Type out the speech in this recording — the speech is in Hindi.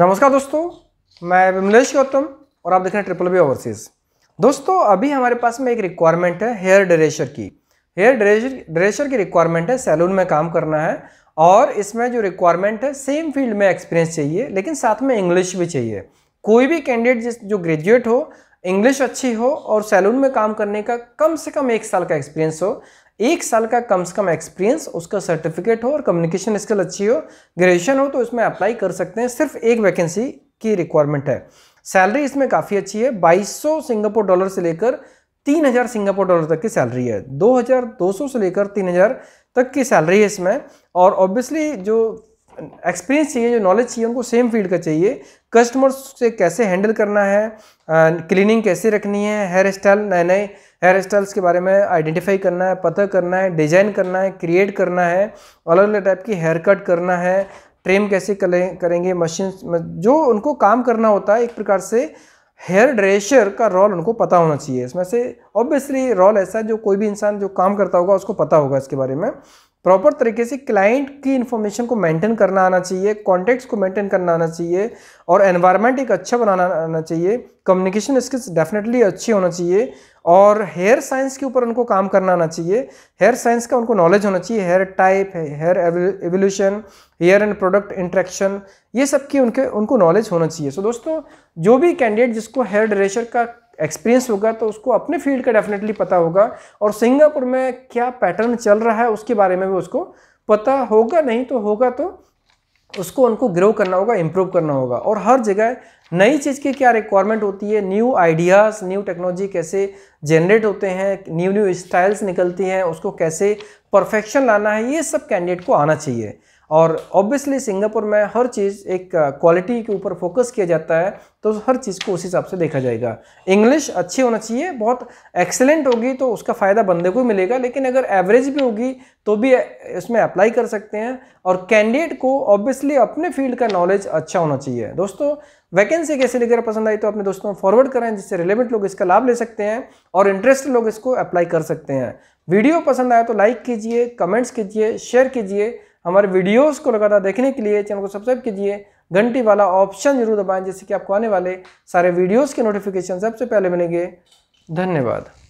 नमस्कार दोस्तों मैं विमलेश गौतम और आप देख रहे हैं ट्रिपल बी ओवरसीज दोस्तों अभी हमारे पास में एक रिक्वायरमेंट है हेयर ड्रेशर की हेयर ड्रेशर ड्रेशर की रिक्वायरमेंट है सैलून में काम करना है और इसमें जो रिक्वायरमेंट है सेम फील्ड में एक्सपीरियंस चाहिए लेकिन साथ में इंग्लिश भी चाहिए कोई भी कैंडिडेट जिस जो ग्रेजुएट हो इंग्लिश अच्छी हो और सैलून में काम करने का कम से कम एक साल का एक्सपीरियंस हो एक साल का कम से कम एक्सपीरियंस उसका सर्टिफिकेट हो और कम्युनिकेशन स्किल अच्छी हो ग्रेजुएशन हो तो इसमें अप्लाई कर सकते हैं सिर्फ एक वैकेंसी की रिक्वायरमेंट है सैलरी इसमें काफ़ी अच्छी है 2200 सिंगापुर डॉलर से लेकर 3000 सिंगापुर डॉलर तक की सैलरी है 2200 से लेकर 3000 तक की सैलरी है इसमें और ऑब्वियसली जो एक्सपीरियंस चाहिए जो नॉलेज चाहिए उनको सेम फील्ड का चाहिए कस्टमर्स से कैसे हैंडल करना है क्लीनिंग कैसे रखनी है हेयर स्टाइल नए नए हेयर स्टाइल्स के बारे में आइडेंटिफाई करना है पता करना है डिजाइन करना है क्रिएट करना है अलग अलग टाइप की हेयर कट करना है ट्रेम कैसे करेंगे मशीन जो उनको काम करना होता है एक प्रकार से हेयर ड्रेशर का रोल उनको पता होना चाहिए इसमें से ऑब्वियसली रोल ऐसा जो कोई भी इंसान जो काम करता होगा उसको पता होगा इसके बारे में प्रॉपर तरीके से क्लाइंट की इन्फॉर्मेशन को मेंटेन करना आना चाहिए कॉन्टेक्ट्स को मेंटेन करना आना चाहिए और एनवायरनमेंट एक अच्छा बनाना आना चाहिए कम्युनिकेशन स्किल्स डेफिनेटली अच्छी होना चाहिए और हेयर साइंस के ऊपर उनको काम करना आना चाहिए हेयर साइंस का उनको नॉलेज होना चाहिए hair type hair evolution hair and product interaction ये सब की उनके उनको नॉलेज होना चाहिए सो so, दोस्तों जो भी कैंडिडेट जिसको हेयर ड्रेशर का एक्सपीरियंस होगा तो उसको अपने फील्ड का डेफिनेटली पता होगा और सिंगापुर में क्या पैटर्न चल रहा है उसके बारे में भी उसको पता होगा नहीं तो होगा तो उसको उनको ग्रो करना होगा इम्प्रूव करना होगा और हर जगह नई चीज़ की क्या रिक्वायरमेंट होती है न्यू आइडियाज़ न्यू टेक्नोलॉजी कैसे जनरेट होते हैं न्यू न्यू स्टाइल्स निकलती हैं उसको कैसे परफेक्शन लाना है ये सब कैंडिडेट को आना चाहिए और ऑब्वियसली सिंगापुर में हर चीज़ एक क्वालिटी के ऊपर फोकस किया जाता है तो हर चीज़ को उस हिसाब से देखा जाएगा इंग्लिश अच्छी होना चाहिए बहुत एक्सेलेंट होगी तो उसका फ़ायदा बंदे को ही मिलेगा लेकिन अगर एवरेज भी होगी तो भी इसमें अप्लाई कर सकते हैं और कैंडिडेट को ऑब्वियसली अपने फील्ड का नॉलेज अच्छा होना चाहिए दोस्तों वैकेंसी कैसे लेकर पसंद आई तो अपने दोस्तों फॉरवर्ड करें जिससे रिलेवेंट लोग इसका लाभ ले सकते हैं और इंटरेस्ट लोग इसको अप्लाई कर सकते हैं वीडियो पसंद आया तो लाइक कीजिए कमेंट्स कीजिए शेयर कीजिए हमारे वीडियोस को लगातार देखने के लिए चैनल को सब्सक्राइब कीजिए घंटी वाला ऑप्शन जरूर दबाएं जिससे कि आपको आने वाले सारे वीडियोस के नोटिफिकेशन सबसे पहले मिलेंगे धन्यवाद